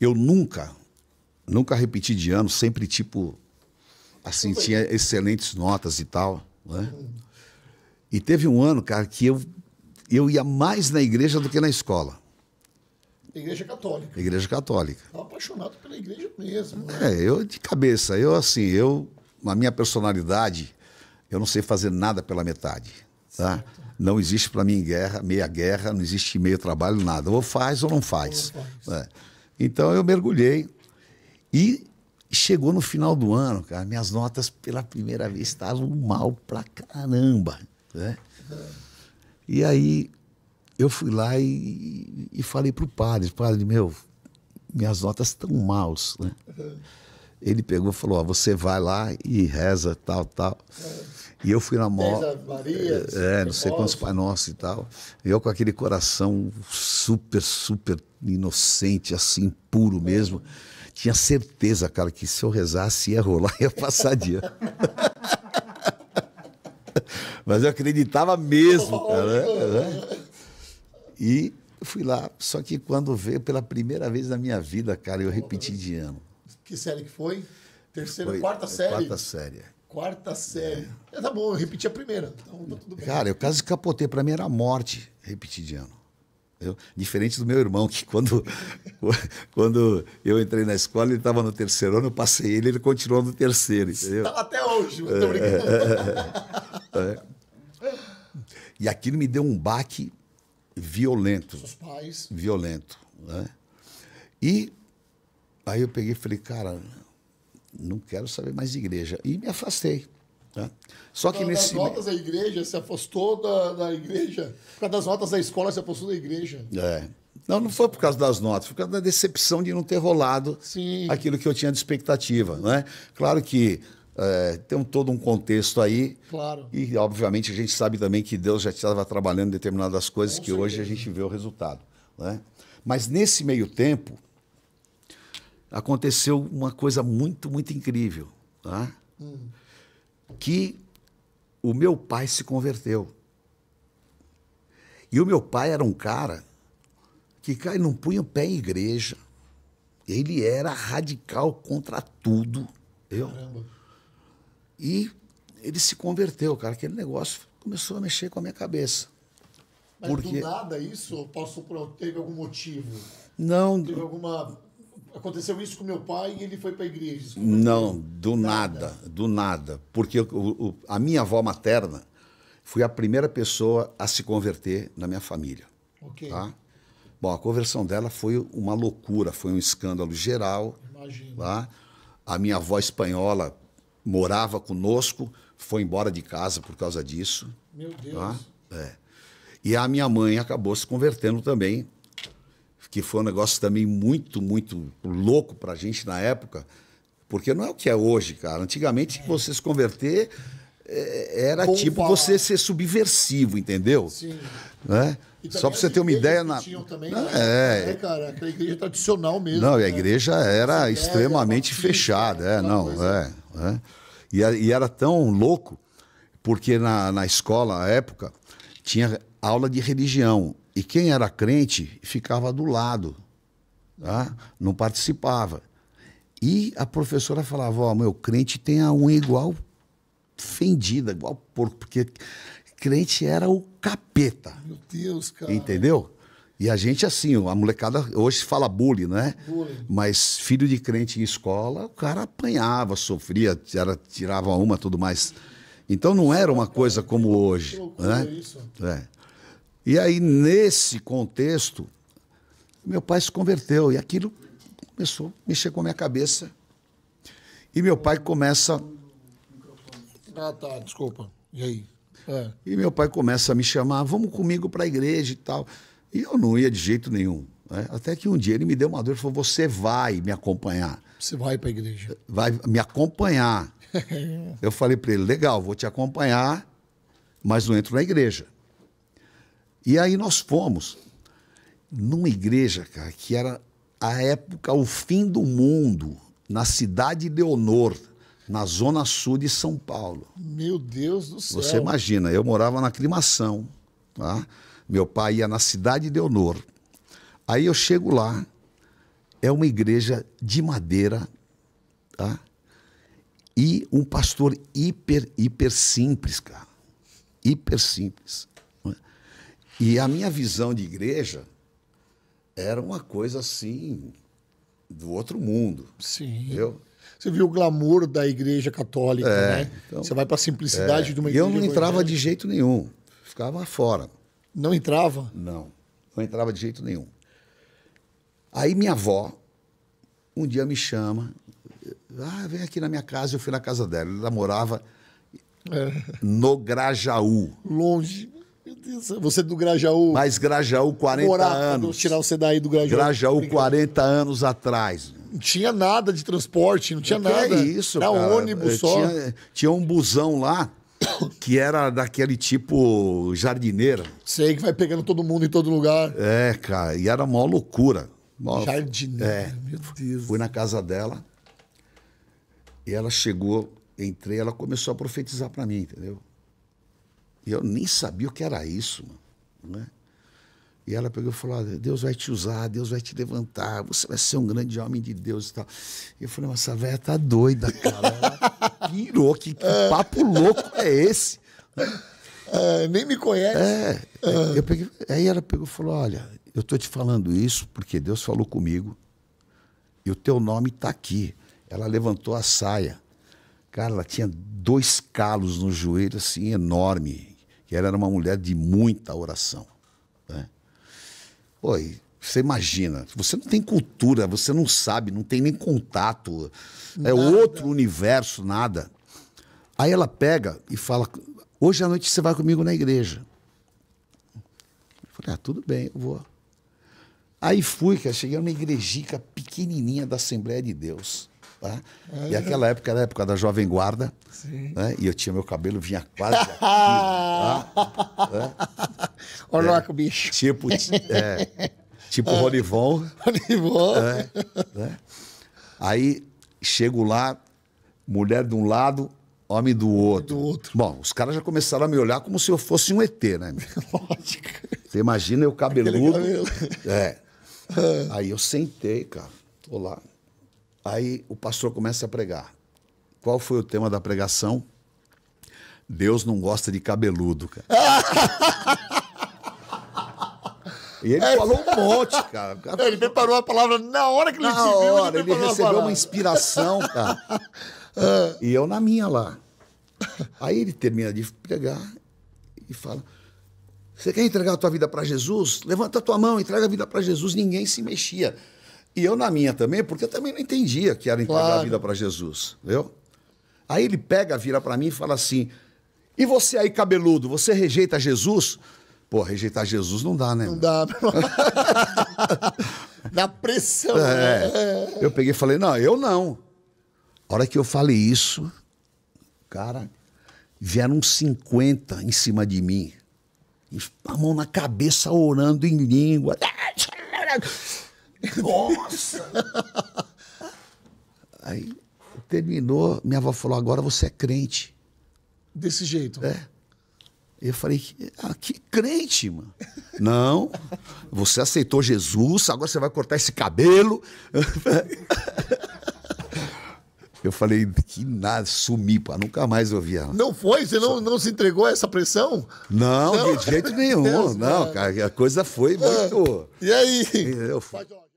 eu nunca, nunca repeti de ano, sempre tipo, assim, tinha excelentes notas e tal, né? E teve um ano, cara, que eu, eu ia mais na igreja do que na escola. Igreja católica. Igreja católica. Estava apaixonado pela igreja mesmo. Né? É, eu de cabeça, eu assim, eu, na minha personalidade, eu não sei fazer nada pela metade, tá? Não existe para mim guerra, meia guerra, não existe meio trabalho, nada. Ou faz ou não faz. Ou não faz. É. Então eu mergulhei e chegou no final do ano, cara, minhas notas pela primeira vez estavam mal pra caramba, né? E aí eu fui lá e, e falei pro padre, padre, meu, minhas notas estão maus, né? Ele pegou e falou: Ó, você vai lá e reza, tal, tal. E eu fui na mó. é, é, não sei quantos Pai Nosso e tal. E eu com aquele coração super, super inocente, assim, puro mesmo. Tinha certeza, cara, que se eu rezasse ia rolar, ia passar dia. Mas eu acreditava mesmo, cara. Né? E fui lá. Só que quando veio pela primeira vez na minha vida, cara, eu repeti de ano. Que série que foi? Terceira, foi, quarta é, série? Quarta série. Quarta série. É. é. tá bom, eu repeti a primeira. Então tá tudo bem. Cara, eu quase capotei. Pra mim era a morte repetir de ano. Eu, diferente do meu irmão, que quando, quando eu entrei na escola, ele estava no terceiro ano, eu passei ele, ele continuou no terceiro. Entendeu? até hoje, muito tô É, é, e aquilo me deu um baque violento. Seus pais. Violento. Né? E Aí eu peguei e falei, cara, não quero saber mais de igreja. E me afastei. Né? Só que das nesse. Das notas da igreja, se afastou da, da igreja. Por causa das notas da escola, se afastou da igreja. É. Não, não foi por causa das notas, foi por causa da decepção de não ter rolado Sim. aquilo que eu tinha de expectativa. Né? Claro que é, tem um, todo um contexto aí. Claro. E, obviamente, a gente sabe também que Deus já estava trabalhando determinadas coisas Com que certeza. hoje a gente vê o resultado. Né? Mas nesse meio tempo aconteceu uma coisa muito, muito incrível. Tá? Hum. Que o meu pai se converteu. E o meu pai era um cara que cai não punha o pé em igreja. Ele era radical contra tudo. Eu. Caramba. E ele se converteu, cara. Aquele negócio começou a mexer com a minha cabeça. Mas Porque... do nada isso? Posso, teve algum motivo? Não. Teve alguma Aconteceu isso com meu pai e ele foi para a igreja. não, do nada. nada, do nada. Porque o, o, a minha avó materna foi a primeira pessoa a se converter na minha família. Ok. Tá? Bom, a conversão dela foi uma loucura, foi um escândalo geral. Imagina. Tá? A minha avó espanhola morava conosco, foi embora de casa por causa disso. Meu tá? Deus. Tá? É. E a minha mãe acabou se convertendo também que foi um negócio também muito, muito louco para a gente na época, porque não é o que é hoje, cara. Antigamente, você se converter é, era tipo falar. você ser subversivo, entendeu? Sim. Né? Só para você ter uma ideia na também, não, né? é... é, cara, a igreja tradicional mesmo. Não, né? a igreja era é, extremamente é, fechada, é, não, é, é, E, era tão louco porque na, na escola na época tinha aula de religião. E quem era crente ficava do lado, tá? não participava. E a professora falava: Ó, oh, meu crente tem a unha igual fendida, igual porco, porque crente era o capeta. Meu Deus, cara. Entendeu? E a gente, assim, a molecada hoje fala bullying, né? Bullying. Mas filho de crente em escola, o cara apanhava, sofria, era, tirava uma, tudo mais. Então não era uma coisa como hoje. Que né? isso. É. E aí, nesse contexto, meu pai se converteu e aquilo começou, mexer com a minha cabeça. E meu pai começa. Ah, tá, desculpa. E aí? É. E meu pai começa a me chamar, vamos comigo para a igreja e tal. E eu não ia de jeito nenhum. Né? Até que um dia ele me deu uma dor e falou: Você vai me acompanhar. Você vai para a igreja. Vai me acompanhar. eu falei para ele: Legal, vou te acompanhar, mas não entro na igreja. E aí nós fomos numa igreja, cara, que era a época, o fim do mundo, na cidade de Honor, na zona sul de São Paulo. Meu Deus do céu. Você imagina, eu morava na Climação, tá? Meu pai ia na cidade de Honor. Aí eu chego lá, é uma igreja de madeira, tá? E um pastor hiper, hiper simples, cara. Hiper simples. E a minha visão de igreja era uma coisa assim do outro mundo. Sim. Entendeu? Você viu o glamour da igreja católica, é, né? Então, Você vai para a simplicidade é, de uma igreja. eu não entrava de jeito nenhum. Ficava fora. Não entrava? Não. Não entrava de jeito nenhum. Aí minha avó um dia me chama. Ah, vem aqui na minha casa. Eu fui na casa dela. Ela morava é. no Grajaú. Longe. Você do Grajaú. Mas Grajaú, 40 Morato, anos. Tirar você daí do Grajaú. Grajaú, 40 anos atrás. Não tinha nada de transporte, não tinha que nada. É isso, Era cara. ônibus só. Tinha, tinha um busão lá que era daquele tipo jardineira. Sei que vai pegando todo mundo em todo lugar. É, cara, e era uma loucura. Mó... Jardineira, é. meu Deus. Fui na casa dela e ela chegou, entrei, ela começou a profetizar para mim, entendeu? E eu nem sabia o que era isso. Né? E ela pegou e falou: Deus vai te usar, Deus vai te levantar, você vai ser um grande homem de Deus e tal. E eu falei: Mas essa velha tá doida, cara. Ela pirou, que, que é. papo louco é esse? Uh, nem me conhece. É, uh. eu peguei, aí ela pegou e falou: Olha, eu tô te falando isso porque Deus falou comigo e o teu nome tá aqui. Ela levantou a saia. Cara, ela tinha dois calos no joelho, assim, enorme que ela era uma mulher de muita oração. Né? Pô, você imagina, você não tem cultura, você não sabe, não tem nem contato, é nada. é outro universo, nada. Aí ela pega e fala: Hoje à noite você vai comigo na igreja. Eu falei: Ah, tudo bem, eu vou. Aí fui, cara, cheguei numa igrejica pequenininha da Assembleia de Deus. Tá? É. e aquela época era a época da Jovem Guarda, Sim. né? e eu tinha meu cabelo, vinha quase aqui. Olha lá com o bicho. Tipo, é, tipo é. Rolivon. Rolivon. É, né? Aí chego lá, mulher de um lado, homem do outro. Do outro. Bom, os caras já começaram a me olhar como se eu fosse um ET, né? Lógico. Você imagina eu cabeludo. Cabelo. É. Ah. Aí eu sentei, cara. Tô lá. Aí o pastor começa a pregar. Qual foi o tema da pregação? Deus não gosta de cabeludo, cara. E ele é. falou um monte, cara. Ele preparou a palavra na hora que ele recebeu. Na hora, ele, ele recebeu uma inspiração, cara. Ah. E eu na minha lá. Aí ele termina de pregar e fala: Você quer entregar a tua vida para Jesus? Levanta a tua mão, entrega a vida para Jesus. Ninguém se mexia. E eu na minha também, porque eu também não entendia que era entregar claro. a vida para Jesus, viu? Aí ele pega, vira para mim e fala assim: "E você aí cabeludo, você rejeita Jesus?" Pô, rejeitar Jesus não dá, né? Não meu? dá. Na pressão. É. Né? Eu peguei e falei: "Não, eu não." A hora que eu falei isso, cara, vieram 50 em cima de mim. A mão na cabeça orando em língua. Nossa! Aí terminou, minha avó falou: agora você é crente. Desse jeito? É. Eu falei, ah, que crente, mano. Não, você aceitou Jesus, agora você vai cortar esse cabelo. Eu falei, que nada, sumi, pá, nunca mais ouvi ela. Não foi? Você não, não se entregou a essa pressão? Não, não. de jeito nenhum. Deus, não, cara, a coisa foi ah, muito. e aí? Eu falei.